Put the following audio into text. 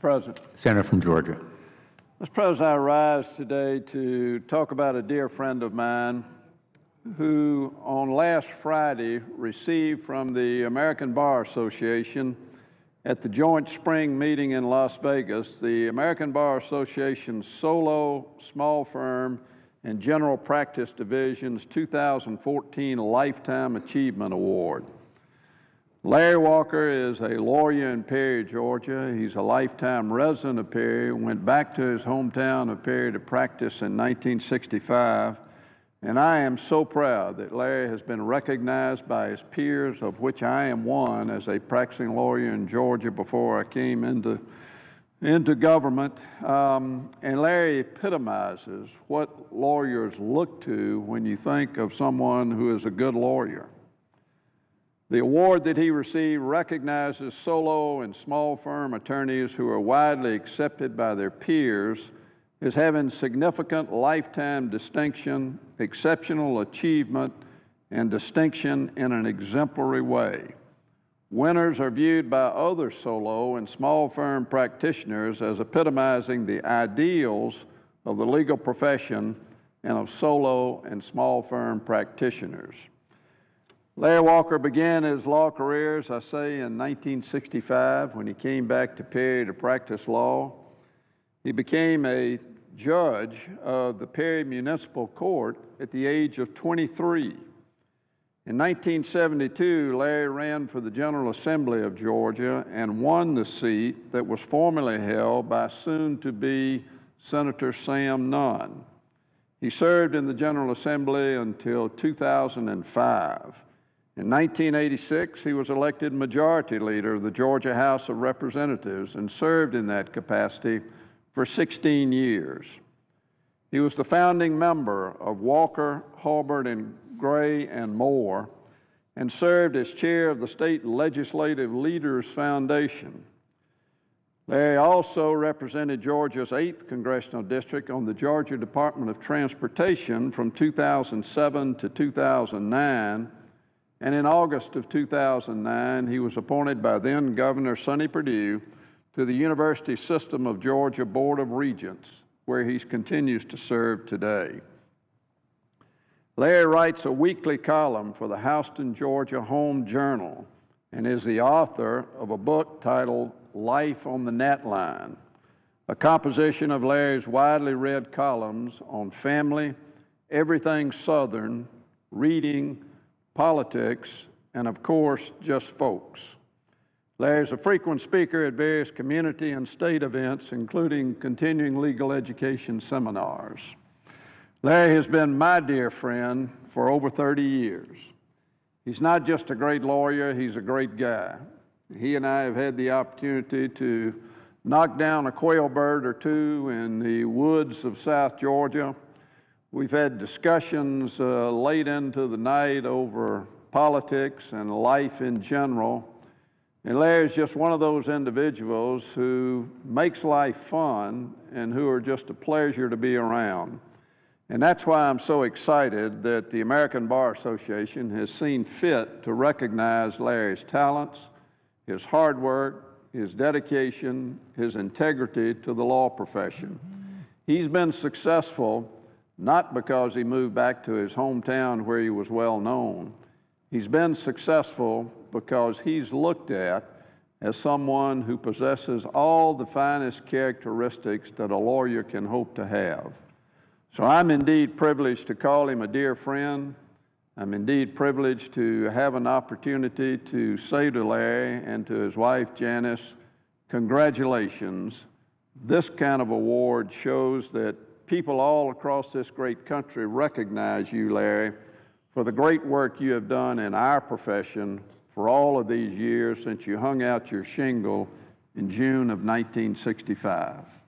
Mr. President. Senator from Georgia. Mr. President, I rise today to talk about a dear friend of mine who on last Friday received from the American Bar Association at the Joint Spring meeting in Las Vegas the American Bar Association's Solo, Small Firm, and General Practice Division's 2014 Lifetime Achievement Award. Larry Walker is a lawyer in Perry, Georgia. He's a lifetime resident of Perry, went back to his hometown of Perry to practice in 1965. And I am so proud that Larry has been recognized by his peers, of which I am one as a practicing lawyer in Georgia before I came into, into government. Um, and Larry epitomizes what lawyers look to when you think of someone who is a good lawyer. The award that he received recognizes solo and small firm attorneys who are widely accepted by their peers as having significant lifetime distinction, exceptional achievement, and distinction in an exemplary way. Winners are viewed by other solo and small firm practitioners as epitomizing the ideals of the legal profession and of solo and small firm practitioners. Larry Walker began his law career, as I say, in 1965 when he came back to Perry to practice law. He became a judge of the Perry Municipal Court at the age of 23. In 1972, Larry ran for the General Assembly of Georgia and won the seat that was formerly held by soon to be Senator Sam Nunn. He served in the General Assembly until 2005. In 1986, he was elected Majority Leader of the Georgia House of Representatives and served in that capacity for 16 years. He was the founding member of Walker, Halbert, and Gray and Moore, and served as chair of the State Legislative Leaders Foundation. Larry also represented Georgia's 8th Congressional District on the Georgia Department of Transportation from 2007 to 2009 and in August of 2009, he was appointed by then Governor Sonny Perdue to the University System of Georgia Board of Regents, where he continues to serve today. Larry writes a weekly column for the Houston, Georgia Home Journal and is the author of a book titled Life on the Net Line, a composition of Larry's widely read columns on family, everything Southern, reading, politics, and of course, just folks. Larry's a frequent speaker at various community and state events, including continuing legal education seminars. Larry has been my dear friend for over 30 years. He's not just a great lawyer, he's a great guy. He and I have had the opportunity to knock down a quail bird or two in the woods of South Georgia We've had discussions uh, late into the night over politics and life in general. And Larry is just one of those individuals who makes life fun and who are just a pleasure to be around. And that's why I'm so excited that the American Bar Association has seen fit to recognize Larry's talents, his hard work, his dedication, his integrity to the law profession. He's been successful not because he moved back to his hometown where he was well known. He's been successful because he's looked at as someone who possesses all the finest characteristics that a lawyer can hope to have. So I'm indeed privileged to call him a dear friend. I'm indeed privileged to have an opportunity to say to Larry and to his wife Janice, congratulations. This kind of award shows that people all across this great country recognize you, Larry, for the great work you have done in our profession for all of these years since you hung out your shingle in June of 1965.